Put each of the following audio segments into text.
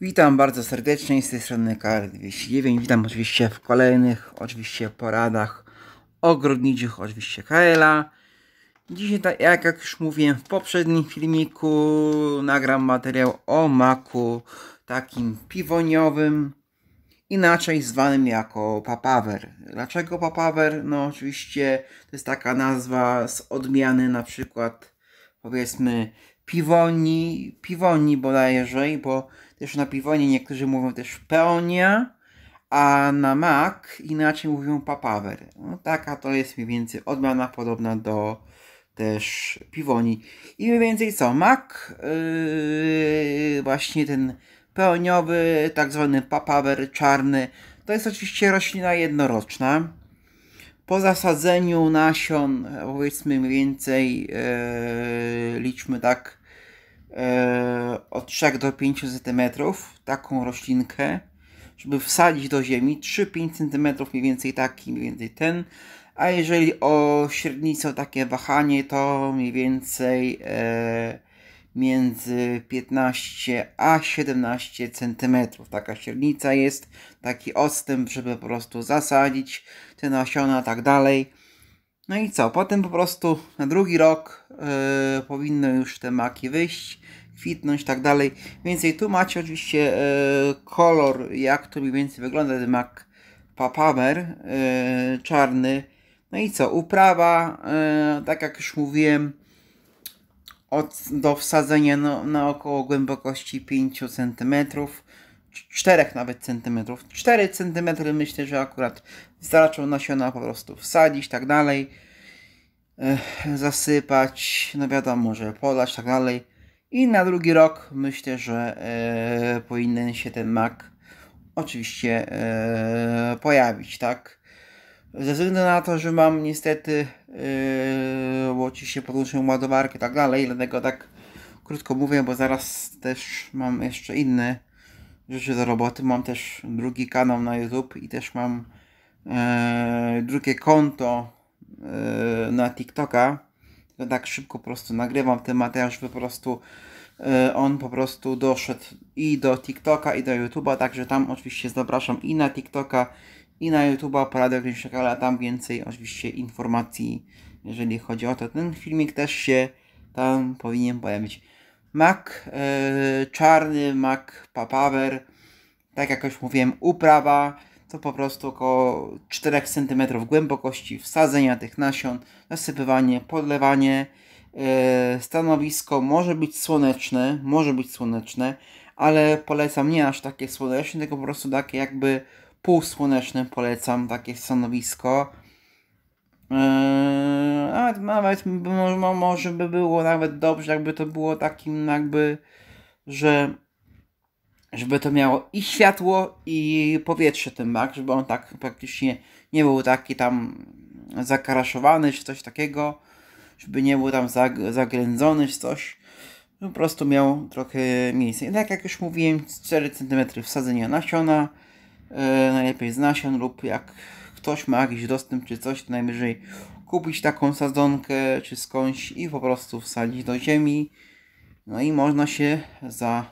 Witam bardzo serdecznie z tej strony KL209. Witam oczywiście w kolejnych, oczywiście poradach ogrodniczych, oczywiście KLA. Dzisiaj, tak jak, już mówiłem w poprzednim filmiku, nagram materiał o maku takim piwoniowym, inaczej zwanym jako papaver. Dlaczego papaver? No oczywiście to jest taka nazwa z odmiany na przykład powiedzmy piwoni, piwoni bodajże, bo też na piwonie niektórzy mówią też peonia, a na mak inaczej mówią papaver No, taka to jest mniej więcej odmiana podobna do też piwoni. I mniej więcej co, mak, yy, właśnie ten peoniowy, tak zwany Papaver czarny, to jest oczywiście roślina jednoroczna. Po zasadzeniu nasion, powiedzmy mniej więcej, yy, liczmy tak, E, od 3 do 5 cm taką roślinkę, żeby wsadzić do ziemi 3-5 cm mniej więcej taki, mniej więcej ten. A jeżeli o średnicę takie wahanie, to mniej więcej e, między 15 a 17 cm. Taka średnica jest, taki odstęp, żeby po prostu zasadzić te nasiona, tak dalej. No i co? Potem po prostu na drugi rok yy, powinno już te maki wyjść, kwitnąć tak dalej. Więcej tu macie oczywiście yy, kolor, jak to mniej więcej wygląda ten mak papamer yy, czarny. No i co? Uprawa, yy, tak jak już mówiłem, od, do wsadzenia no, na około głębokości 5 cm 4 nawet centymetrów. 4 centymetry myślę, że akurat zaczął nasiona po prostu wsadzić, tak dalej. zasypać, no wiadomo, że polać, tak dalej. I na drugi rok myślę, że e, powinien się ten mak oczywiście e, pojawić, tak? Ze względu na to, że mam niestety, e, bo oczywiście podłączę ładowarkę tak dalej, dlatego tak krótko mówię, bo zaraz też mam jeszcze inne rzeczy do roboty. Mam też drugi kanał na YouTube i też mam e, drugie konto e, na TikToka. Ja tak szybko po prostu nagrywam ten materiał, żeby po prostu e, on po prostu doszedł i do TikToka i do YouTube'a, także tam oczywiście zapraszam i na TikToka i na YouTube'a Paradę Krzyżaka, ale tam więcej oczywiście informacji jeżeli chodzi o to. Ten filmik też się tam powinien pojawić mak e, czarny, mak papaver, tak jakoś mówiłem, uprawa to po prostu około 4 cm głębokości wsadzenia tych nasion, nasypywanie, podlewanie. E, stanowisko może być słoneczne, może być słoneczne, ale polecam nie aż takie słoneczne, tylko po prostu takie jakby półsłoneczne polecam takie stanowisko. E, nawet, nawet no, może by było nawet dobrze, jakby to było takim jakby, że żeby to miało i światło, i powietrze tym, tak? Żeby on tak praktycznie nie był taki tam zakaraszowany czy coś takiego, żeby nie był tam zag zagrędzony czy coś. Po prostu miał trochę miejsca. I tak jak już mówiłem, 4 cm wsadzenia nasiona, yy, najlepiej z nasion lub jak ktoś ma jakiś dostęp czy coś, to najwyżej kupić taką sadzonkę czy skądś i po prostu wsadzić do ziemi. No i można się za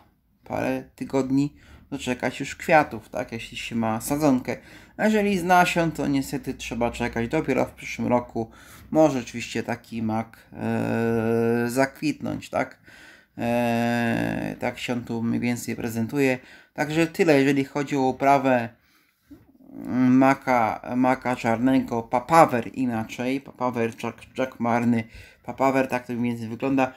parę tygodni doczekać już kwiatów, tak, jeśli się ma sadzonkę. A jeżeli z nasion, to niestety trzeba czekać dopiero w przyszłym roku. Może oczywiście taki mak e, zakwitnąć, tak. E, tak się on tu mniej więcej prezentuje. Także tyle, jeżeli chodzi o uprawę maka, maka czarnego, papawer inaczej, papawer czakmarny, papawer tak to mniej więcej wygląda.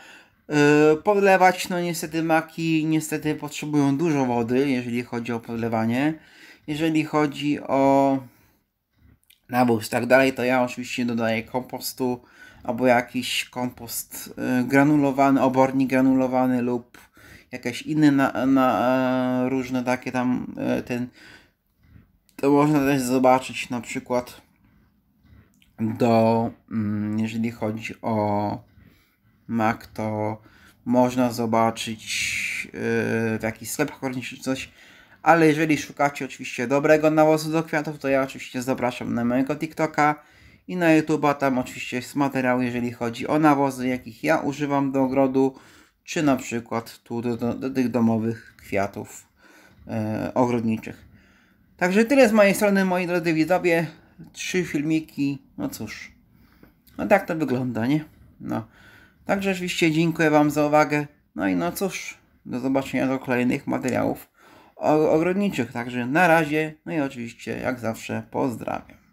Yy, podlewać, no niestety maki niestety potrzebują dużo wody, jeżeli chodzi o podlewanie. Jeżeli chodzi o nawóz i tak dalej, to ja oczywiście dodaję kompostu albo jakiś kompost yy, granulowany, obornik granulowany lub jakieś inne na, na e, różne takie tam e, ten to można też zobaczyć na przykład do, mm, jeżeli chodzi o Mac, to można zobaczyć w jakichś sklepach czy coś, ale jeżeli szukacie oczywiście dobrego nawozu do kwiatów, to ja oczywiście zapraszam na mojego TikToka i na YouTube'a, tam oczywiście jest materiał, jeżeli chodzi o nawozy, jakich ja używam do ogrodu, czy na przykład tu do, do, do tych domowych kwiatów e, ogrodniczych. Także tyle z mojej strony, moi drodzy widzowie. Trzy filmiki, no cóż. No tak to wygląda, nie? No. Także oczywiście dziękuję Wam za uwagę. No i no cóż, do zobaczenia do kolejnych materiałów ogrodniczych. Także na razie, no i oczywiście jak zawsze pozdrawiam.